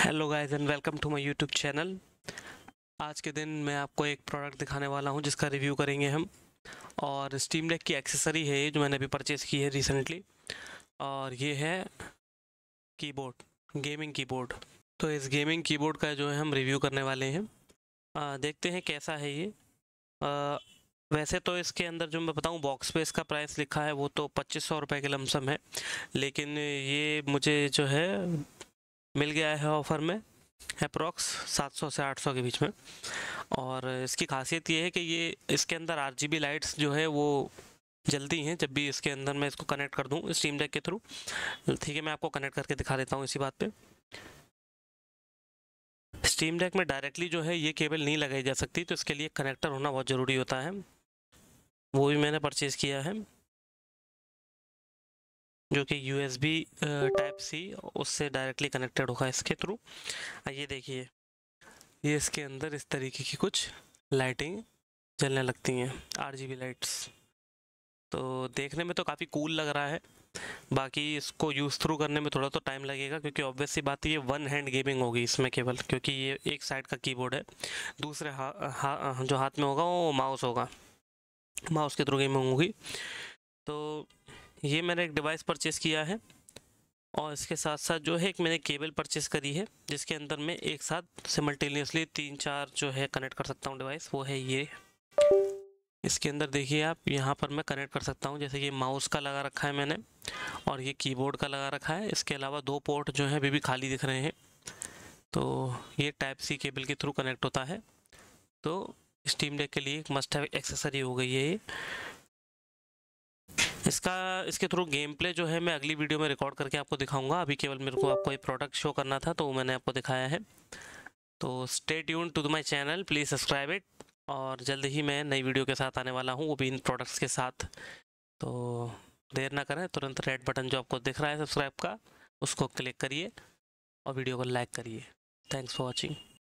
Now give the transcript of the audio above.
hello guys and welcome to my YouTube channel आज के दिन मैं आपको एक प्रोडक्ट दिखाने वाला हूं जिसका रिव्यू करेंगे हम और स्टीम डेक की एक्सेसरी है ये जो मैंने अभी परचेज़ की है रिसेंटली और ये है कीबोर्ड गेमिंग कीबोर्ड तो इस गेमिंग कीबोर्ड का जो है हम रिव्यू करने वाले हैं आ, देखते हैं कैसा है ये आ, वैसे तो इसके अंदर जो मैं बताऊं बॉक्स पे इसका प्राइस लिखा है वो तो पच्चीस सौ रुपये के लमसम है लेकिन ये मुझे जो है मिल गया है ऑफ़र में अप्रॉक्स 700 से 800 के बीच में और इसकी खासियत ये है कि ये इसके अंदर आर लाइट्स जो है वो जल्दी हैं जब भी इसके अंदर मैं इसको कनेक्ट कर दूँ स्टीम डेक के थ्रू ठीक है मैं आपको कनेक्ट करके दिखा देता हूँ इसी बात पर स्टीम डेक में डायरेक्टली जो है ये केबल नहीं लगाई जा सकती तो इसके लिए कनेक्टर होना बहुत ज़रूरी होता है वो भी मैंने परचेज़ किया है जो कि U S B type C उससे डायरेक्टली कनेक्टेड होगा इसके थ्रू ये देखिए ये इसके अंदर इस तरीके की कुछ लाइटिंग जलने लगती हैं आर जी बी लाइट्स तो देखने में तो काफ़ी कूल लग रहा है बाकी इसको यूज़ थ्रू करने में थोड़ा तो टाइम लगेगा क्योंकि ऑब्वियसली बात ये वन हैंड गेमिंग होगी इसमें केवल क्योंकि ये एक साइड का कीबोर्ड है दूसरे हा, हा, जो हाथ में होगा वो माउस होगा माउस के थ्रू गेमिंग होगी तो ये मैंने एक डिवाइस परचेस किया है और इसके साथ साथ जो है एक मैंने केबल परचेस करी है जिसके अंदर मैं एक साथ सिमल्टेनियसली तीन चार जो है कनेक्ट कर सकता हूँ डिवाइस वो है ये इसके अंदर देखिए आप यहाँ पर मैं कनेक्ट कर सकता हूँ जैसे कि माउस का लगा रखा है मैंने और ये कीबोर्ड का लगा रखा है इसके अलावा दो पोर्ट जो है अभी भी खाली दिख रहे हैं तो ये टाइप सी केबल के थ्रू कनेक्ट होता है तो स्टीम डेक के लिए एक मस्ट है एक्सेसरी हो गई है ये इसका इसके थ्रू गेम प्ले जो है मैं अगली वीडियो में रिकॉर्ड करके आपको दिखाऊंगा अभी केवल मेरे को आपको ये प्रोडक्ट शो करना था तो मैंने आपको दिखाया है तो stay tune to my channel please subscribe it और जल्द ही मैं नई वीडियो के साथ आने वाला हूँ वो भी इन प्रोडक्ट्स के साथ तो देर ना करें तुरंत रेड बटन जो आपको दिख रहा है सब्सक्राइब का उसको क्लिक करिए और वीडियो को लाइक करिए थैंक्स फॉर वॉचिंग